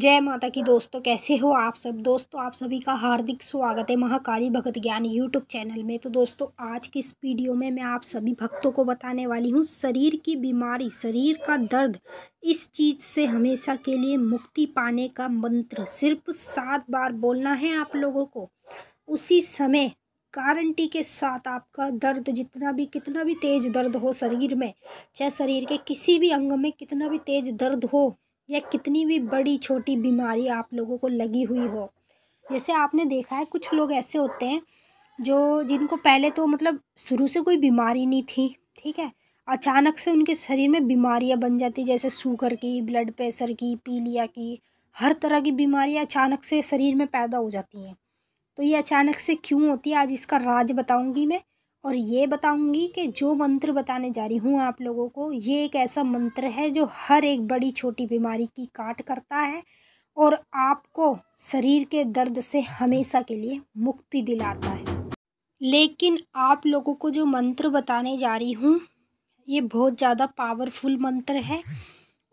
जय माता की दोस्तों कैसे हो आप सब दोस्तों आप सभी का हार्दिक स्वागत है महाकाली भगत ज्ञान यूट्यूब चैनल में तो दोस्तों आज की इस वीडियो में मैं आप सभी भक्तों को बताने वाली हूँ शरीर की बीमारी शरीर का दर्द इस चीज़ से हमेशा के लिए मुक्ति पाने का मंत्र सिर्फ सात बार बोलना है आप लोगों को उसी समय गारंटी के साथ आपका दर्द जितना भी कितना भी तेज़ दर्द हो शरीर में चाहे शरीर के किसी भी अंग में कितना भी तेज़ दर्द हो या कितनी भी बड़ी छोटी बीमारी आप लोगों को लगी हुई हो जैसे आपने देखा है कुछ लोग ऐसे होते हैं जो जिनको पहले तो मतलब शुरू से कोई बीमारी नहीं थी ठीक है अचानक से उनके शरीर में बीमारियां बन जाती जैसे शुगर की ब्लड प्रेशर की पीलिया की हर तरह की बीमारियां अचानक से शरीर में पैदा हो जाती हैं तो ये अचानक से क्यों होती है आज इसका राज बताऊंगी मैं और ये बताऊंगी कि जो मंत्र बताने जा रही हूँ आप लोगों को ये एक ऐसा मंत्र है जो हर एक बड़ी छोटी बीमारी की काट करता है और आपको शरीर के दर्द से हमेशा के लिए मुक्ति दिलाता है लेकिन आप लोगों को जो मंत्र बताने जा रही हूँ ये बहुत ज़्यादा पावरफुल मंत्र है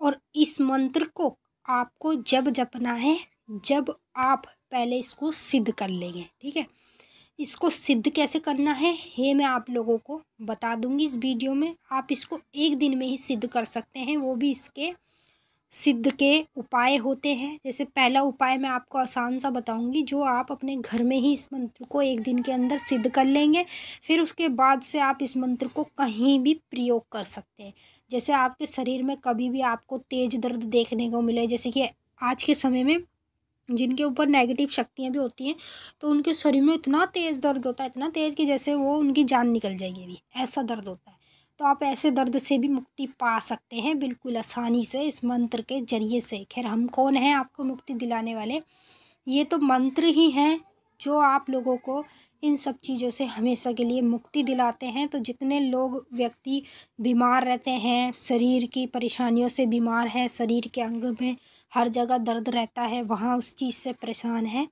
और इस मंत्र को आपको जब जपना है जब आप पहले इसको सिद्ध कर लेंगे ठीक है इसको सिद्ध कैसे करना है ये मैं आप लोगों को बता दूंगी इस वीडियो में आप इसको एक दिन में ही सिद्ध कर सकते हैं वो भी इसके सिद्ध के उपाय होते हैं जैसे पहला उपाय मैं आपको आसान सा बताऊंगी जो आप अपने घर में ही इस मंत्र को एक दिन के अंदर सिद्ध कर लेंगे फिर उसके बाद से आप इस मंत्र को कहीं भी प्रयोग कर सकते हैं जैसे आपके शरीर में कभी भी आपको तेज दर्द देखने को मिले जैसे कि आज के समय में जिनके ऊपर नेगेटिव शक्तियाँ भी होती हैं तो उनके शरीर में इतना तेज़ दर्द होता है इतना तेज़ कि जैसे वो उनकी जान निकल जाएगी अभी ऐसा दर्द होता है तो आप ऐसे दर्द से भी मुक्ति पा सकते हैं बिल्कुल आसानी से इस मंत्र के जरिए से खैर हम कौन हैं आपको मुक्ति दिलाने वाले ये तो मंत्र ही हैं जो आप लोगों को इन सब चीज़ों से हमेशा के लिए मुक्ति दिलाते हैं तो जितने लोग व्यक्ति बीमार रहते हैं शरीर की परेशानियों से बीमार है शरीर के अंग में हर जगह दर्द रहता है वहाँ उस चीज़ से परेशान है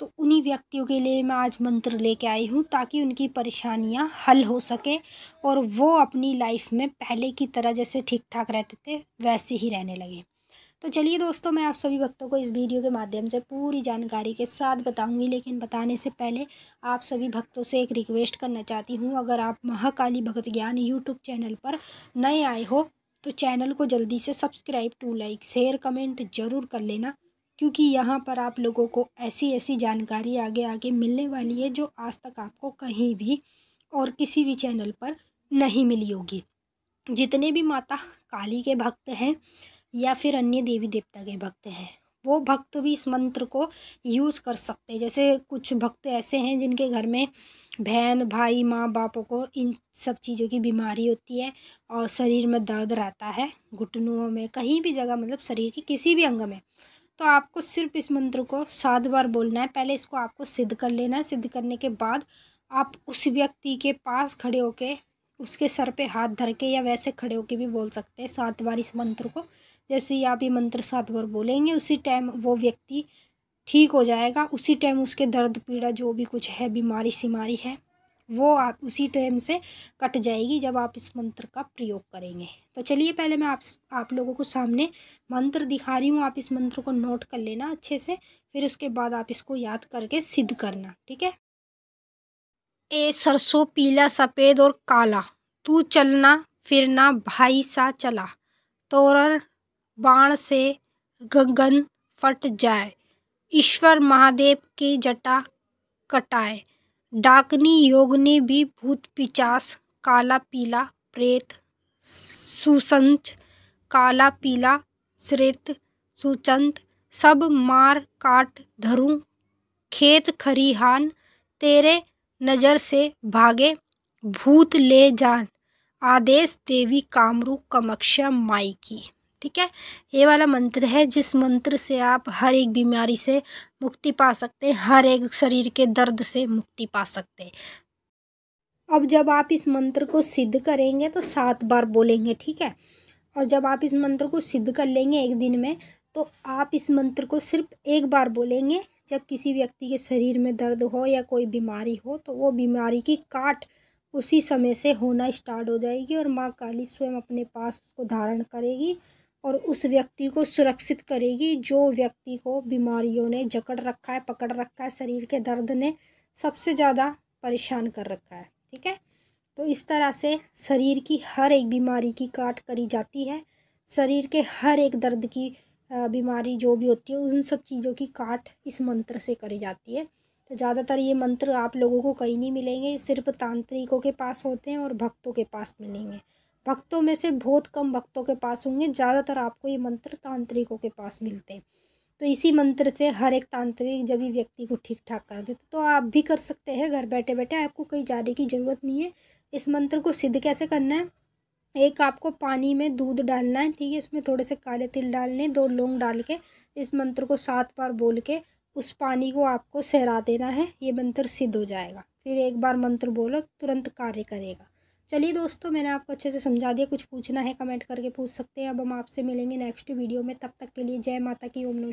तो उन्हीं व्यक्तियों के लिए मैं आज मंत्र लेके आई हूँ ताकि उनकी परेशानियाँ हल हो सके और वो अपनी लाइफ में पहले की तरह जैसे ठीक ठाक रहते थे वैसे ही रहने लगे तो चलिए दोस्तों मैं आप सभी भक्तों को इस वीडियो के माध्यम से पूरी जानकारी के साथ बताऊंगी लेकिन बताने से पहले आप सभी भक्तों से एक रिक्वेस्ट करना चाहती हूँ अगर आप महाकाली भगत ज्ञान यूट्यूब चैनल पर नए आए हो तो चैनल को जल्दी से subscribe to like share comment ज़रूर कर लेना क्योंकि यहाँ पर आप लोगों को ऐसी ऐसी जानकारी आगे आगे मिलने वाली है जो आज तक आपको कहीं भी और किसी भी चैनल पर नहीं मिली होगी जितने भी माता काली के भक्त हैं या फिर अन्य देवी देवता के भक्त हैं वो भक्त भी इस मंत्र को यूज़ कर सकते हैं जैसे कुछ भक्त ऐसे हैं जिनके घर में बहन भाई माँ बापों को इन सब चीज़ों की बीमारी होती है और शरीर में दर्द रहता है घुटनुओं में कहीं भी जगह मतलब शरीर के किसी भी अंग में तो आपको सिर्फ इस मंत्र को सात बार बोलना है पहले इसको आपको सिद्ध कर लेना है सिद्ध करने के बाद आप उस व्यक्ति के पास खड़े होके उसके सर पे हाथ धर के या वैसे खड़े होके भी बोल सकते हैं सात बार इस मंत्र को जैसे ही आप ये मंत्र सात बार बोलेंगे उसी टाइम वो व्यक्ति ठीक हो जाएगा उसी टाइम उसके दर्द पीड़ा जो भी कुछ है बीमारी सीमारी है वो आप उसी टाइम से कट जाएगी जब आप इस मंत्र का प्रयोग करेंगे तो चलिए पहले मैं आप आप लोगों को सामने मंत्र दिखा रही हूँ आप इस मंत्र को नोट कर लेना अच्छे से फिर उसके बाद आप इसको याद करके सिद्ध करना ठीक है ए सरसों पीला सफ़ेद और काला तू चलना फिरना भाई सा चला तोरण बाण से गगन फट जाए ईश्वर महादेव की जटा कटाए डाकनी योगनी भी भूत पिचास काला पीला प्रेत सुसंच काला पीला श्रेत सुचंत सब मार काट धरूं खेत खरिहान तेरे नज़र से भागे भूत ले जान आदेश देवी कामरू कमक्षा माई की ठीक है ये वाला मंत्र है जिस मंत्र से आप हर एक बीमारी से मुक्ति पा सकते हैं हर एक शरीर के दर्द से मुक्ति पा सकते हैं अब जब आप इस मंत्र को सिद्ध करेंगे तो सात बार बोलेंगे ठीक है और जब आप इस मंत्र को सिद्ध कर लेंगे एक दिन में तो आप इस मंत्र को सिर्फ एक बार बोलेंगे जब किसी व्यक्ति के शरीर में दर्द हो या कोई बीमारी हो तो वो बीमारी की काट उसी समय से होना स्टार्ट हो जाएगी और माँ काली स्वयं अपने पास उसको धारण करेगी और उस व्यक्ति को सुरक्षित करेगी जो व्यक्ति को बीमारियों ने जकड़ रखा है पकड़ रखा है शरीर के दर्द ने सबसे ज़्यादा परेशान कर रखा है ठीक है तो इस तरह से शरीर की हर एक बीमारी की काट करी जाती है शरीर के हर एक दर्द की बीमारी जो भी होती है उन सब चीज़ों की काट इस मंत्र से करी जाती है तो ज़्यादातर ये मंत्र आप लोगों को कहीं नहीं मिलेंगे सिर्फ तांत्रिकों के पास होते हैं और भक्तों के पास मिलेंगे भक्तों में से बहुत कम भक्तों के पास होंगे ज़्यादातर आपको ये मंत्र तांत्रिकों के पास मिलते हैं तो इसी मंत्र से हर एक तांत्रिक जब भी व्यक्ति को ठीक ठाक कर देते तो आप भी कर सकते हैं घर बैठे बैठे आपको कहीं जाने की ज़रूरत नहीं है इस मंत्र को सिद्ध कैसे करना है एक आपको पानी में दूध डालना है ठीक है इसमें थोड़े से काले तिल डालने दो लौंग डाल के इस मंत्र को सात बार बोल के उस पानी को आपको सहरा देना है ये मंत्र सिद्ध हो जाएगा फिर एक बार मंत्र बोलो तुरंत कार्य करेगा चलिए दोस्तों मैंने आपको अच्छे से समझा दिया कुछ पूछना है कमेंट करके पूछ सकते हैं अब हम आपसे मिलेंगे नेक्स्ट वीडियो में तब तक के लिए जय माता की ओम